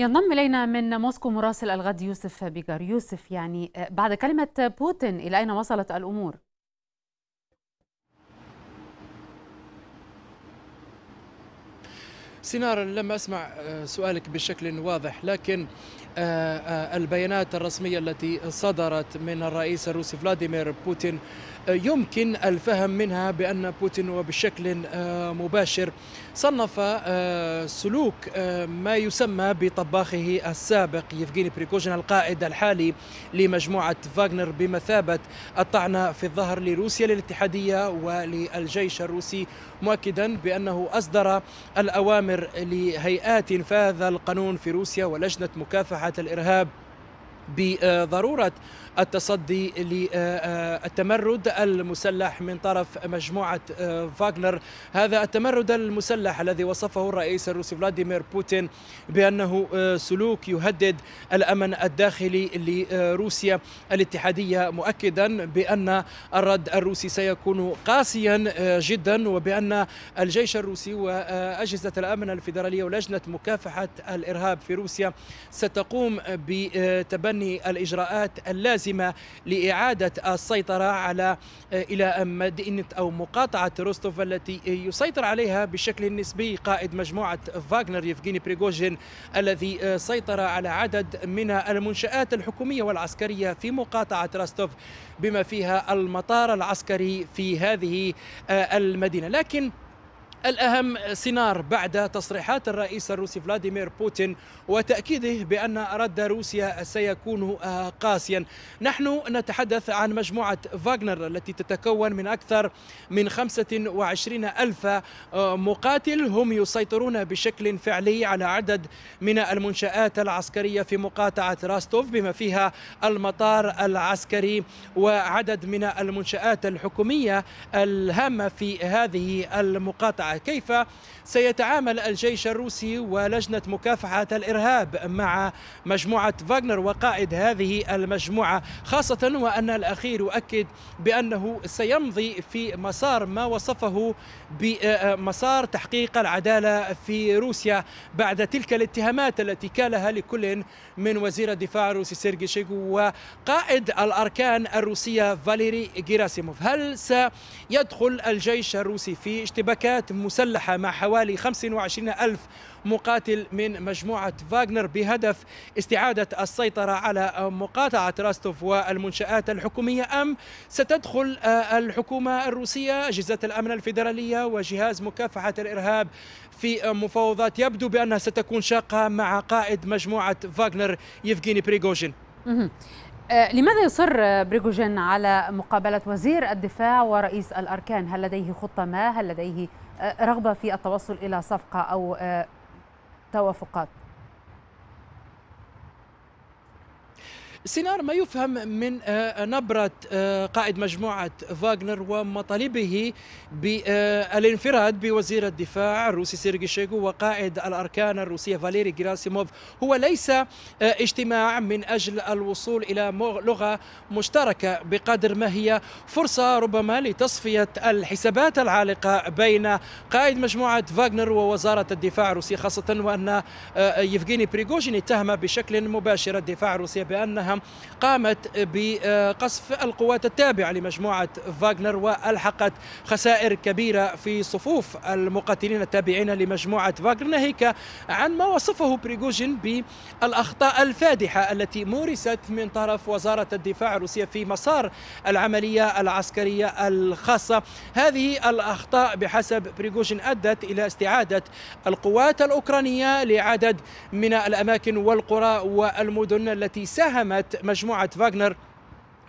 ينضم إلينا من موسكو مراسل الغد يوسف بيجار يوسف يعني آه، بعد كلمة بوتين إلى أين وصلت الأمور؟ سينار لم أسمع آه، سؤالك بشكل واضح لكن آه، آه، البيانات الرسمية التي صدرت من الرئيس الروسي فلاديمير بوتين آه، يمكن الفهم منها بأن بوتين وبشكل مباشر صنف سلوك ما يسمى بطباخه السابق يفغيني بريكوجين القائد الحالي لمجموعة فاغنر بمثابة الطعنة في الظهر لروسيا للاتحادية وللجيش الروسي مؤكدا بأنه أصدر الأوامر لهيئات إنفاذ القانون في روسيا ولجنة مكافحة مكافحه الارهاب بضروره التصدي للتمرد آه، آه، المسلح من طرف مجموعة آه، فاغنر هذا التمرد المسلح الذي وصفه الرئيس الروسي فلاديمير بوتين بأنه سلوك يهدد الأمن الداخلي لروسيا الاتحادية مؤكدا بأن الرد الروسي سيكون قاسيا جدا وبأن الجيش الروسي وأجهزة الأمن الفيدرالية ولجنة مكافحة الإرهاب في روسيا ستقوم بتبني الإجراءات اللازمة اللازمة لإعادة السيطرة على آه، إلى مدينة أو مقاطعة روستوف التي يسيطر عليها بشكل نسبي قائد مجموعة فاغنر يفغيني بريغوجين الذي آه، سيطر على عدد من المنشآت الحكومية والعسكرية في مقاطعة راستوف بما فيها المطار العسكري في هذه آه، المدينة لكن الأهم سينار بعد تصريحات الرئيس الروسي فلاديمير بوتين وتأكيده بأن رد روسيا سيكون آه، قاسيا نحن نتحدث عن مجموعة فاغنر التي تتكون من أكثر من 25 ألف آه، مقاتل هم يسيطرون بشكل فعلي على عدد من المنشآت العسكرية في مقاطعة راستوف بما فيها المطار العسكري وعدد من المنشآت الحكومية الهامة في هذه المقاطعة كيف سيتعامل الجيش الروسي ولجنة مكافحة الإرهاب مع مجموعة فاغنر وقائد هذه المجموعة خاصة وأن الأخير يؤكد بأنه سيمضي في مسار ما وصفه بمسار آه، آه، تحقيق العدالة في روسيا بعد تلك الاتهامات التي كالها لكل من وزير الدفاع الروسي سيرجي شيغو وقائد الأركان الروسية فاليري جيراسيموف هل سيدخل الجيش الروسي في اشتباكات مسلحة مع حوالي 25 ألف مقاتل من مجموعة فاغنر بهدف استعادة السيطرة على مقاطعة راستوف والمنشآت الحكومية أم ستدخل آه، الحكومة الروسية أجهزة الأمن الفيدرالية وجهاز مكافحة الإرهاب في مفاوضات يبدو بأنها ستكون شاقة مع قائد مجموعة فاغنر يفغيني بريغوجين آه، لماذا يصر بريغوجين على مقابلة وزير الدفاع ورئيس الأركان؟ هل لديه خطة ما؟ هل لديه رغبة في التوصل إلى صفقة أو آه، توافقات سينار ما يفهم من آه، آه، نبرة آه، قائد مجموعة فاغنر ومطالبه بالانفراد بوزير الدفاع الروسي سيرجي شيغو وقائد الأركان الروسية فاليري جراسيموف هو ليس اجتماع من أجل الوصول إلى لغة مشتركة بقدر ما هي فرصة ربما لتصفية الحسابات العالقة بين قائد مجموعة فاغنر ووزارة الدفاع الروسية خاصة وأن يفغيني بريغوجين اتهم بشكل مباشر الدفاع الروسي بأنها قامت بقصف القوات التابعة لمجموعة فاغنر وألحقت خسائر كبيرة في صفوف المقاتلين التابعين لمجموعة فاغنر ناهيك عن ما وصفه بريغوجين بالأخطاء الفادحة التي مورست من طرف وزارة الدفاع الروسية في مسار العملية العسكرية الخاصة هذه الأخطاء بحسب بريغوجين أدت إلى استعادة القوات الأوكرانية لعدد من الأماكن والقرى والمدن التي ساهمت مجموعة فاغنر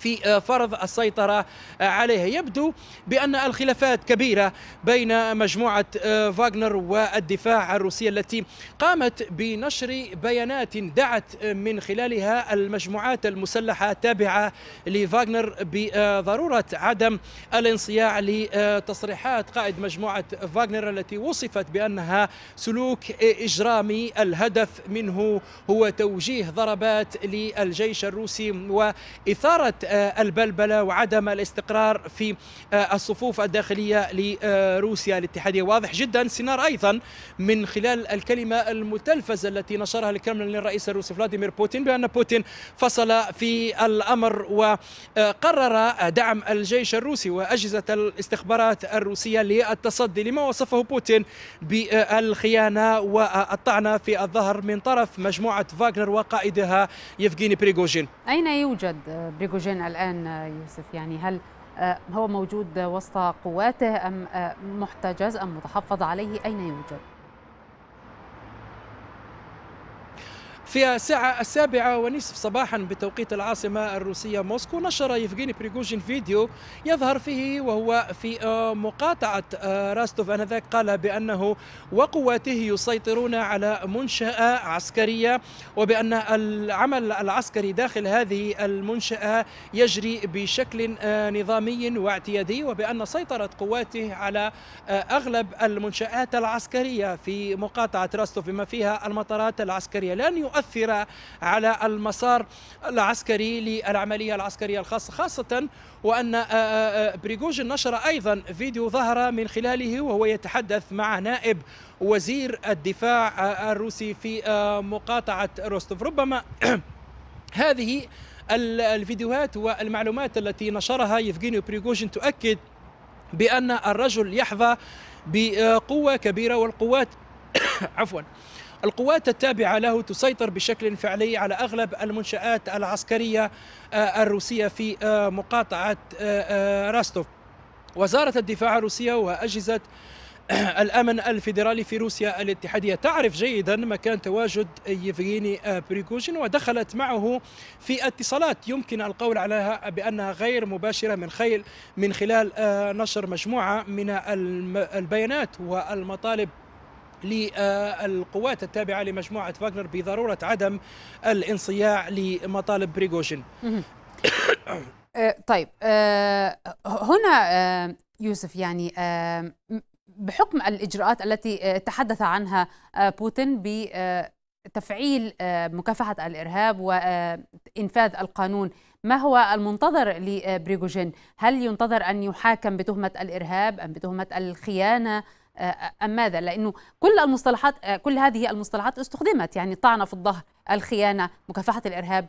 في آه، فرض السيطرة آه، عليها يبدو بأن الخلافات كبيرة بين مجموعة آه، فاغنر والدفاع الروسية التي قامت بنشر بيانات دعت من خلالها المجموعات المسلحة التابعة لفاغنر بضرورة عدم الانصياع لتصريحات قائد مجموعة فاغنر التي وصفت بأنها سلوك إجرامي الهدف منه هو توجيه ضربات للجيش الروسي وإثارة آه، البلبلة وعدم الاستقرار في آه، الصفوف الداخلية لروسيا الاتحادية واضح جدا سينار أيضا من خلال الكلمة المتلفزة التي نشرها الكرملين للرئيس الروسي فلاديمير بوتين بأن بوتين فصل في الأمر وقرر دعم الجيش الروسي وأجهزة الاستخبارات الروسية للتصدي لما وصفه بوتين بالخيانة والطعنة في الظهر من طرف مجموعة فاغنر وقائدها يفغيني بريغوجين أين يوجد بريغوجين السجن الآن يوسف يعني هل آه، هو موجود وسط قواته أم آه، محتجز أم متحفظ عليه أين يوجد؟ في الساعة السابعة ونصف صباحا بتوقيت العاصمة الروسية موسكو نشر يفغيني بريغوجين فيديو يظهر فيه وهو في آه، مقاطعة آه، راستوف آنذاك قال بأنه وقواته يسيطرون على منشأة عسكرية وبأن العمل العسكري داخل هذه المنشأة يجري بشكل آه، نظامي واعتيادي وبأن سيطرة قواته على أغلب المنشآت العسكرية في مقاطعة راستوف بما فيها المطارات العسكرية لن مؤثرة على المسار العسكري للعملية العسكرية الخاصة خاصة وأن آه، آه، آه، بريغوجين نشر أيضا فيديو ظهر من خلاله وهو يتحدث مع نائب وزير الدفاع الروسي في مقاطعة روستوف ربما هذه الفيديوهات والمعلومات التي نشرها يفغينيو بريغوجين تؤكد بأن الرجل يحظى بقوة كبيرة والقوات عفوا القوات التابعة له تسيطر بشكل فعلي على أغلب المنشآت العسكرية آه، الروسية في آه، مقاطعة آه، راستوف وزارة الدفاع الروسية وأجهزة الامن الفيدرالي في روسيا الاتحاديه تعرف جيدا مكان تواجد يفغيني بريكوشين ودخلت معه في اتصالات يمكن القول عليها بانها غير مباشره من خيل من خلال نشر مجموعه من البيانات والمطالب للقوات التابعة لمجموعة فاغنر بضرورة عدم الانصياع لمطالب بريغوشن آه، طيب آه، هنا آه، يوسف يعني بحكم الإجراءات التي تحدث عنها بوتين بتفعيل مكافحة الإرهاب وإنفاذ القانون ما هو المنتظر لبريغوجين هل ينتظر أن يحاكم بتهمة الإرهاب أم بتهمة الخيانة أم ماذا لأنه كل المصطلحات آه، كل هذه المصطلحات استخدمت يعني الطعنة في الظهر الخيانة مكافحة الإرهاب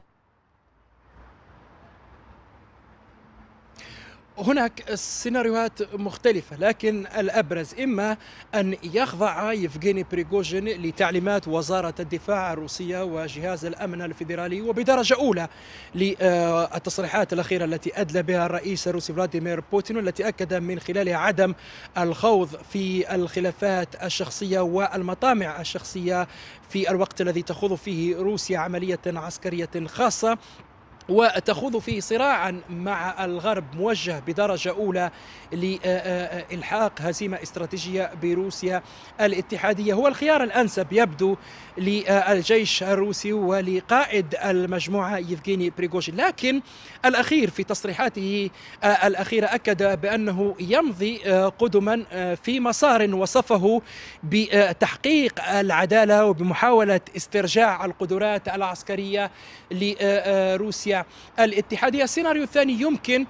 هناك سيناريوهات مختلفة لكن الأبرز إما أن يخضع يفغيني بريغوجين لتعليمات وزارة الدفاع الروسية وجهاز الأمن الفيدرالي وبدرجة أولى للتصريحات الأخيرة التي أدلى بها الرئيس الروسي فلاديمير بوتين والتي أكد من خلالها عدم الخوض في الخلافات الشخصية والمطامع الشخصية في الوقت الذي تخوض فيه روسيا عملية عسكرية خاصة وتخوض فيه صراعا مع الغرب موجه بدرجة أولى لإلحاق هزيمة استراتيجية بروسيا الاتحادية هو الخيار الأنسب يبدو للجيش الروسي ولقائد المجموعة يفغيني بريغوجين لكن الأخير في تصريحاته الأخيرة أكد بأنه يمضي قدما في مسار وصفه بتحقيق العدالة وبمحاولة استرجاع القدرات العسكرية لروسيا الاتحادية السيناريو الثاني يمكن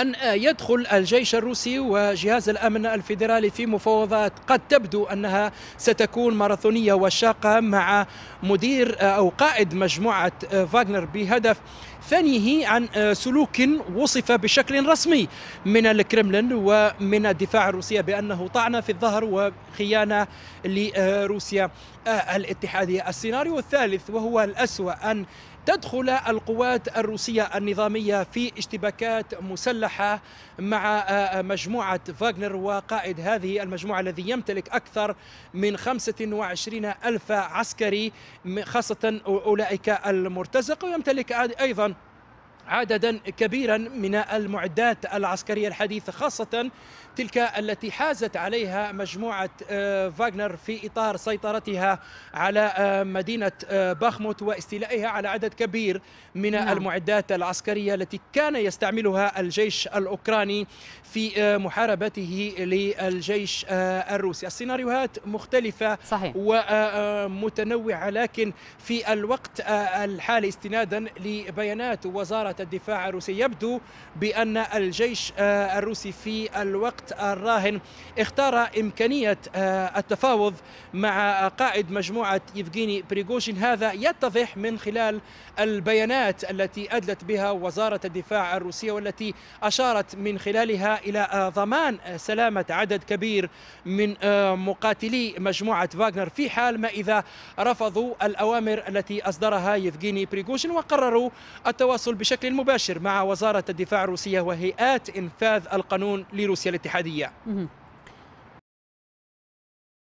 أن يدخل الجيش الروسي وجهاز الأمن الفيدرالي في مفاوضات قد تبدو أنها ستكون ماراثونية وشاقة مع مدير أو قائد مجموعة فاغنر بهدف ثانيه عن سلوك وصف بشكل رسمي من الكرملين ومن الدفاع الروسي بأنه طعن في الظهر وخيانة لروسيا الاتحادية السيناريو الثالث وهو الأسوأ أن تدخل القوات الروسية النظامية في اشتباكات مسلحة مع آه، آه، مجموعة فاغنر وقائد هذه المجموعة الذي يمتلك أكثر من 25 ألف عسكري خاصة أولئك المرتزق ويمتلك أيضا عددا كبيرا من المعدات العسكرية الحديثة خاصة تلك التي حازت عليها مجموعة آه، فاغنر في إطار سيطرتها على آه، مدينة آه، باخموت واستيلائها على عدد كبير من نعم. المعدات العسكرية التي كان يستعملها الجيش الأوكراني في محاربته للجيش الروسي السيناريوهات مختلفة صحيح. ومتنوعة لكن في الوقت الحالي استنادا لبيانات وزارة قوات الدفاع الروسي يبدو بأن الجيش آه، الروسي في الوقت الراهن اختار إمكانية آه، التفاوض مع قائد مجموعة يفغيني بريغوشين هذا يتضح من خلال البيانات التي أدلت بها وزارة الدفاع الروسية والتي أشارت من خلالها إلى آه، ضمان سلامة عدد كبير من مقاتلي مجموعة فاغنر في حال ما إذا رفضوا الأوامر التي أصدرها يفغيني بريغوشين وقرروا التواصل بشكل بشكل مباشر مع وزارة الدفاع الروسية وهيئات إنفاذ القانون لروسيا الاتحادية